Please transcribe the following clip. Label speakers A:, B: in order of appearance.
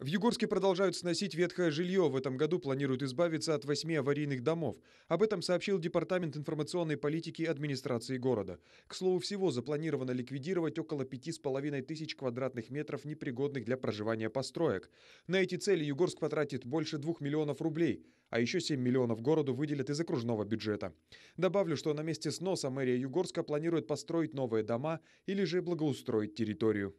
A: В Югорске продолжают сносить ветхое жилье. В этом году планируют избавиться от восьми аварийных домов. Об этом сообщил Департамент информационной политики администрации города. К слову, всего запланировано ликвидировать около пяти с половиной тысяч квадратных метров непригодных для проживания построек. На эти цели Югорск потратит больше двух миллионов рублей, а еще 7 миллионов городу выделят из окружного бюджета. Добавлю, что на месте сноса мэрия Югорска планирует построить новые дома или же благоустроить территорию.